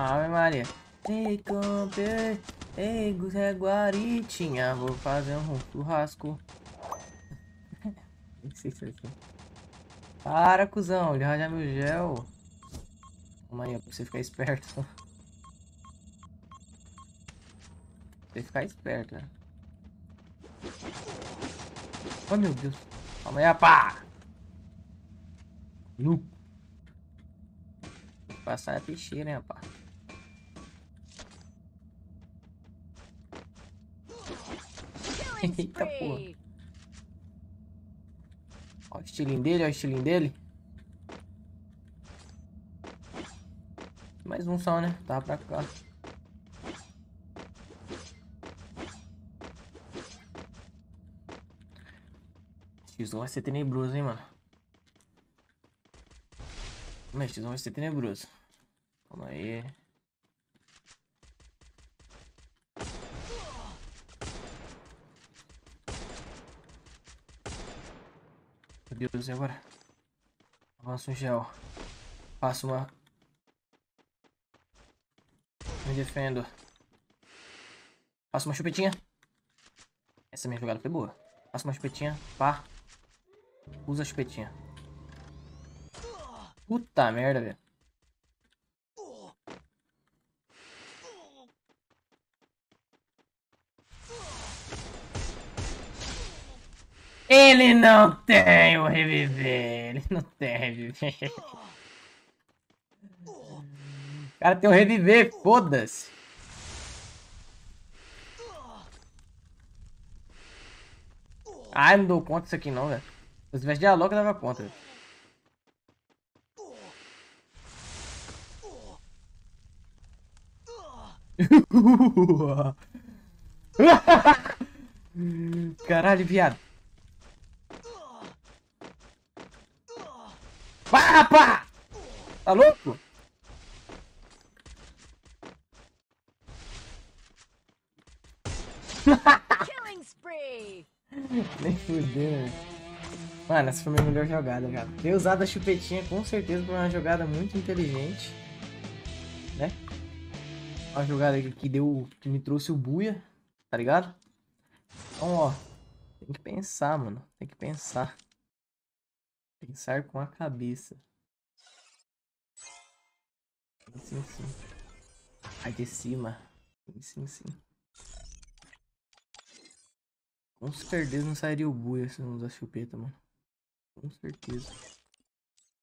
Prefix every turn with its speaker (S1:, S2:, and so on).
S1: Ave Maria. Ei, camper. Ei, Zé Guaritinha. Vou fazer um churrasco. Para, cuzão. Ele raja meu gel. Calma aí, pra você ficar esperto. Tem ficar esperto, né? Oh, meu Deus. Calma aí, pá! Nu. Passar a peixeira, hein, rapaz. Eita porra. Olha o estilinho dele, olha o estilinho dele. Mais um só, né? Tá pra cá. X1 vai ser tenebroso, hein, mano. Mas X1 vai ser tenebroso. Calma aí. Meu Deus, e agora? Avanço um gel. Faço uma... Me defendo. Faço uma chupetinha. Essa minha jogada foi boa. Faço uma chupetinha. Pá. Usa a chupetinha. Puta merda, velho. Ele não tem o reviver. Ele não tem reviver. O cara tem o reviver, foda-se. Ai, não dou conta disso aqui não, velho. Se eu tivesse diálogo, eu dava conta. Véio. Caralho, viado. Papá, Tá louco? Nem fudeu, né? Mano, essa foi a minha melhor jogada, cara. Ter usado a chupetinha com certeza foi uma jogada muito inteligente. Né? Uma jogada que deu. que me trouxe o buia, tá ligado? Então, ó. Tem que pensar, mano. Tem que pensar. Pensar com a cabeça. Sim, sim, sim. de cima. Sim, sim, sim. Com certeza não sairia o buia assim, se não usar chupeta, mano. Com certeza.